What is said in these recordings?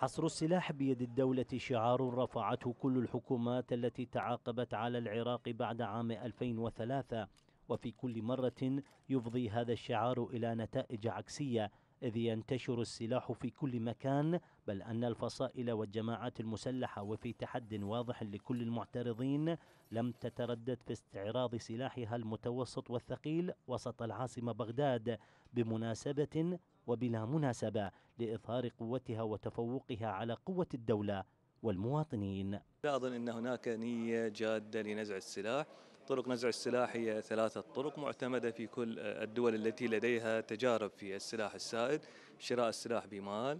حصر السلاح بيد الدولة شعار رفعته كل الحكومات التي تعاقبت على العراق بعد عام 2003 وفي كل مرة يفضي هذا الشعار إلى نتائج عكسية إذ ينتشر السلاح في كل مكان بل أن الفصائل والجماعات المسلحة وفي تحد واضح لكل المعترضين لم تتردد في استعراض سلاحها المتوسط والثقيل وسط العاصمة بغداد بمناسبة وبلا مناسبة لإظهار قوتها وتفوقها على قوة الدولة والمواطنين لا أظن أن هناك نية جادة لنزع السلاح طرق نزع السلاح هي ثلاثة طرق معتمدة في كل الدول التي لديها تجارب في السلاح السائد شراء السلاح بمال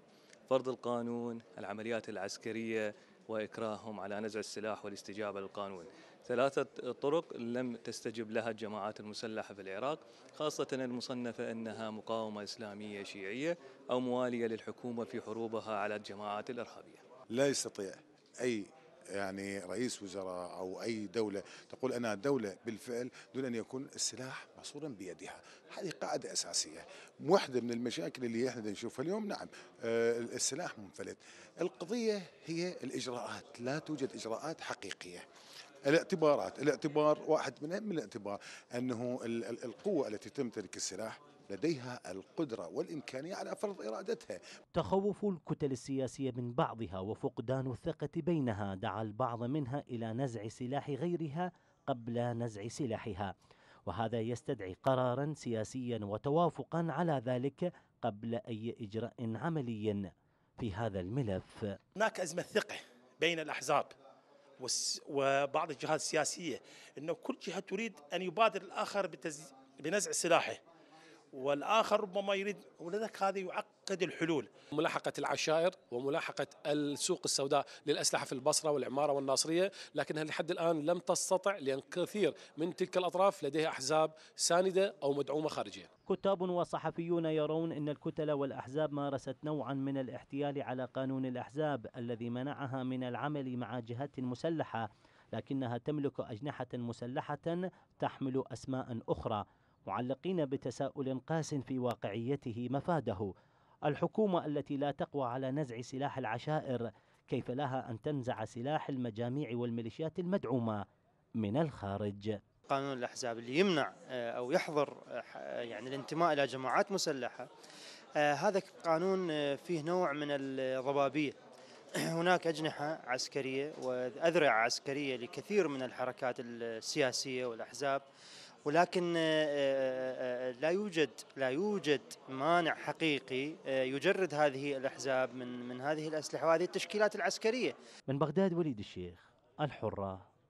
فرض القانون العمليات العسكرية وإكراههم على نزع السلاح والاستجابة للقانون ثلاثة طرق لم تستجب لها الجماعات المسلحة في العراق خاصة المصنفة أنها مقاومة إسلامية شيعية أو موالية للحكومة في حروبها على الجماعات الإرهابية لا يستطيع أي يعني رئيس وزراء او اي دوله تقول انها دوله بالفعل دون ان يكون السلاح محصورا بيدها، هذه قاعده اساسيه، واحده من المشاكل اللي احنا نشوفها اليوم نعم آه، السلاح منفلت، القضيه هي الاجراءات، لا توجد اجراءات حقيقيه. الاعتبارات الاعتبار واحد من أهم الاعتبار أنه القوة التي تمتلك السلاح لديها القدرة والإمكانية على فرض إرادتها تخوف الكتل السياسية من بعضها وفقدان الثقة بينها دعا البعض منها إلى نزع سلاح غيرها قبل نزع سلاحها وهذا يستدعي قرارا سياسيا وتوافقا على ذلك قبل أي إجراء عملي في هذا الملف هناك أزمة ثقة بين الأحزاب وبعض الجهات السياسية أنه كل جهة تريد أن يبادر الآخر بنزع سلاحه والآخر ربما يريد ولذلك هذا يعقد تعقد الحلول ملاحقة العشائر وملاحقة السوق السوداء للأسلحة في البصرة والعمارة والناصرية لكنها لحد الآن لم تستطع لأن كثير من تلك الأطراف لديها أحزاب ساندة أو مدعومة خارجيا كتاب وصحفيون يرون أن الكتل والأحزاب مارست نوعا من الاحتيال على قانون الأحزاب الذي منعها من العمل مع جهات مسلحة لكنها تملك أجنحة مسلحة تحمل أسماء أخرى معلقين بتساؤل قاس في واقعيته مفاده الحكومة التي لا تقوى على نزع سلاح العشائر كيف لها أن تنزع سلاح المجاميع والميليشيات المدعومة من الخارج قانون الأحزاب اللي يمنع آه، أو يحظر آه، يعني الانتماء إلى جماعات مسلحة آه، هذا قانون فيه نوع من الضبابية هناك أجنحة عسكرية وأذرع عسكرية لكثير من الحركات السياسية والأحزاب ولكن آه، آه، آه، لا يوجد لا يوجد مانع حقيقي يجرد هذه الاحزاب من من هذه الاسلحه وهذه التشكيلات العسكريه. من بغداد وليد الشيخ الحره